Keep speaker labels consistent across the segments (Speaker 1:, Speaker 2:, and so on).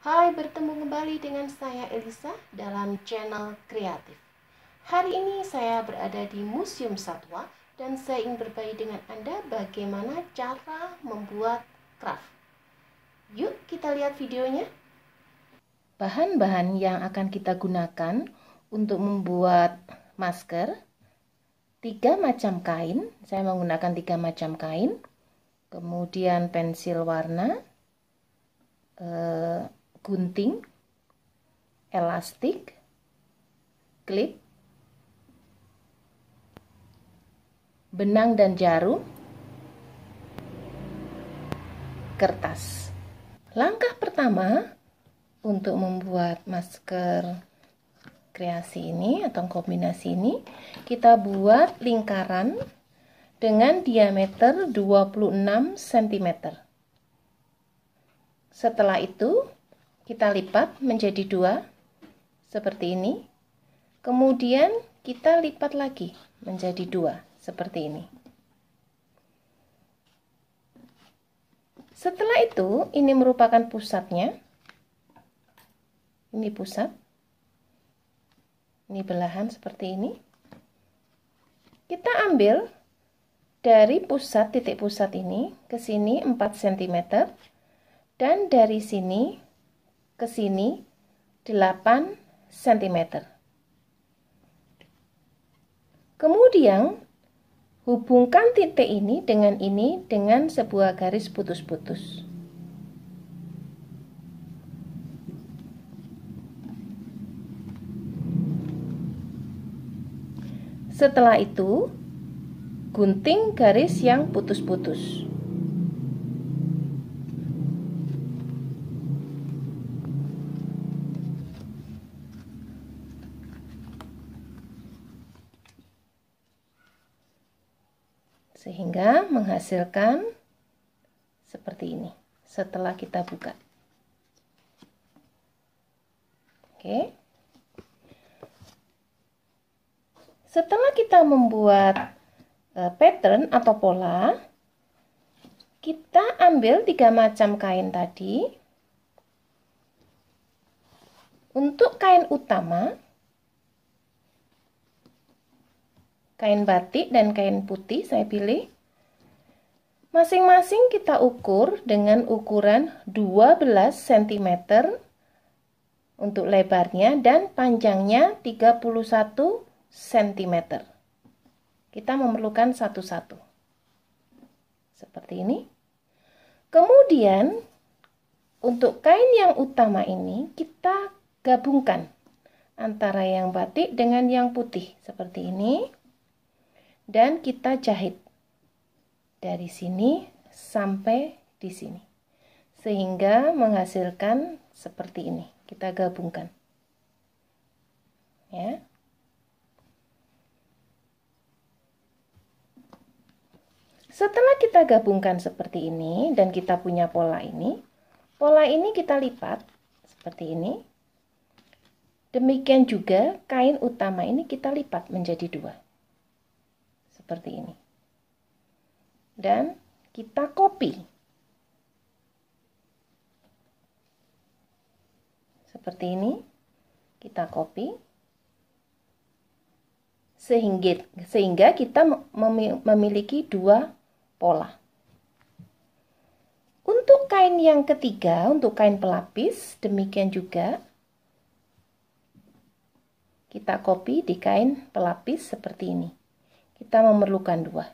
Speaker 1: Hai, bertemu kembali dengan saya Elisa dalam channel kreatif. Hari ini saya berada di Museum Satwa dan saya ingin berbagi dengan Anda bagaimana cara membuat craft. Yuk kita lihat videonya. Bahan-bahan yang akan kita gunakan untuk membuat masker tiga macam kain, saya menggunakan tiga macam kain, kemudian pensil warna, eh, gunting, elastik, klip, benang dan jarum, kertas. Langkah pertama untuk membuat masker kreasi ini atau kombinasi ini, kita buat lingkaran dengan diameter 26 cm. Setelah itu, kita lipat menjadi dua seperti ini kemudian kita lipat lagi menjadi dua seperti ini setelah itu ini merupakan pusatnya ini pusat ini belahan seperti ini kita ambil dari pusat titik pusat ini ke sini 4 cm dan dari sini ke sini 8 cm. Kemudian hubungkan titik ini dengan ini dengan sebuah garis putus-putus. Setelah itu, gunting garis yang putus-putus. sehingga menghasilkan seperti ini setelah kita buka oke setelah kita membuat e, pattern atau pola kita ambil tiga macam kain tadi untuk kain utama kain batik dan kain putih saya pilih. Masing-masing kita ukur dengan ukuran 12 cm untuk lebarnya dan panjangnya 31 cm. Kita memerlukan satu-satu. Seperti ini. Kemudian untuk kain yang utama ini kita gabungkan antara yang batik dengan yang putih seperti ini dan kita jahit dari sini sampai di sini sehingga menghasilkan seperti ini kita gabungkan ya setelah kita gabungkan seperti ini dan kita punya pola ini pola ini kita lipat seperti ini demikian juga kain utama ini kita lipat menjadi dua seperti ini. Dan kita copy. Seperti ini. Kita copy. Sehingga, sehingga kita memiliki dua pola. Untuk kain yang ketiga, untuk kain pelapis, demikian juga kita copy di kain pelapis seperti ini kita memerlukan dua.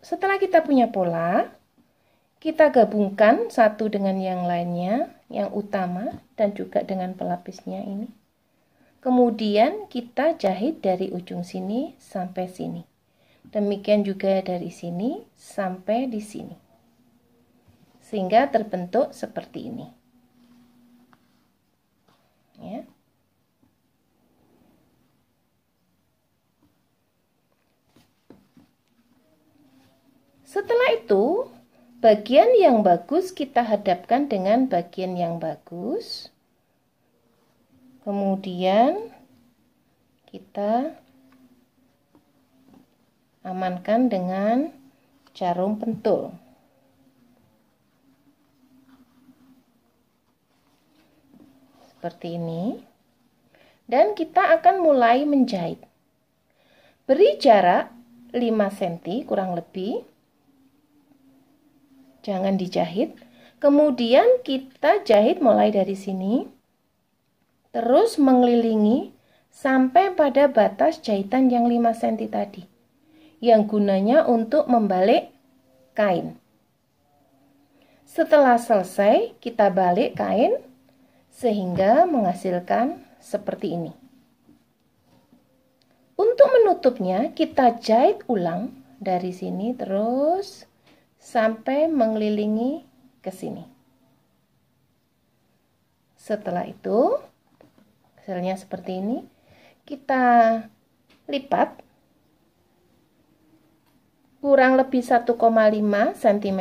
Speaker 1: Setelah kita punya pola, kita gabungkan satu dengan yang lainnya, yang utama dan juga dengan pelapisnya ini. Kemudian kita jahit dari ujung sini sampai sini. Demikian juga dari sini sampai di sini. Sehingga terbentuk seperti ini ya. Setelah itu, bagian yang bagus kita hadapkan dengan bagian yang bagus. Kemudian kita amankan dengan jarum pentul. seperti ini. Dan kita akan mulai menjahit. Beri jarak 5 cm kurang lebih. Jangan dijahit. Kemudian kita jahit mulai dari sini. Terus mengelilingi sampai pada batas jahitan yang 5 cm tadi. Yang gunanya untuk membalik kain. Setelah selesai, kita balik kain sehingga menghasilkan seperti ini. Untuk menutupnya, kita jahit ulang dari sini terus sampai mengelilingi ke sini. Setelah itu, hasilnya seperti ini. Kita lipat kurang lebih 1,5 cm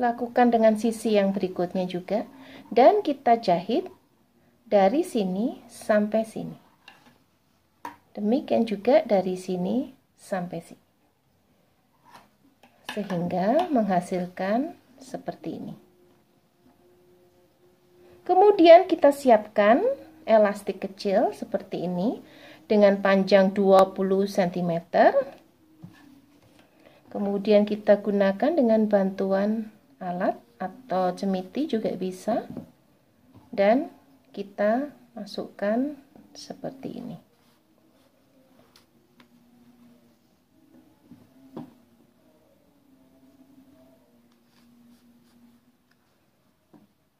Speaker 1: lakukan dengan sisi yang berikutnya juga dan kita jahit dari sini sampai sini demikian juga dari sini sampai sini sehingga menghasilkan seperti ini kemudian kita siapkan elastik kecil seperti ini dengan panjang 20 cm kemudian kita gunakan dengan bantuan alat atau cemiti juga bisa dan kita masukkan seperti ini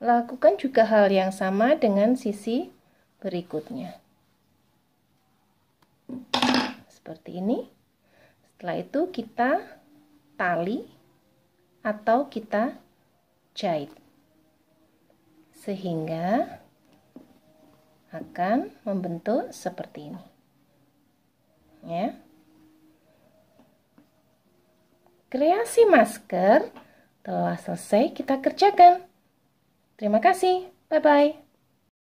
Speaker 1: Lakukan juga hal yang sama dengan sisi berikutnya. Seperti ini. Setelah itu kita tali atau kita jahit. Sehingga akan membentuk seperti ini. Ya. Kreasi masker telah selesai kita kerjakan. Terima kasih. Bye bye.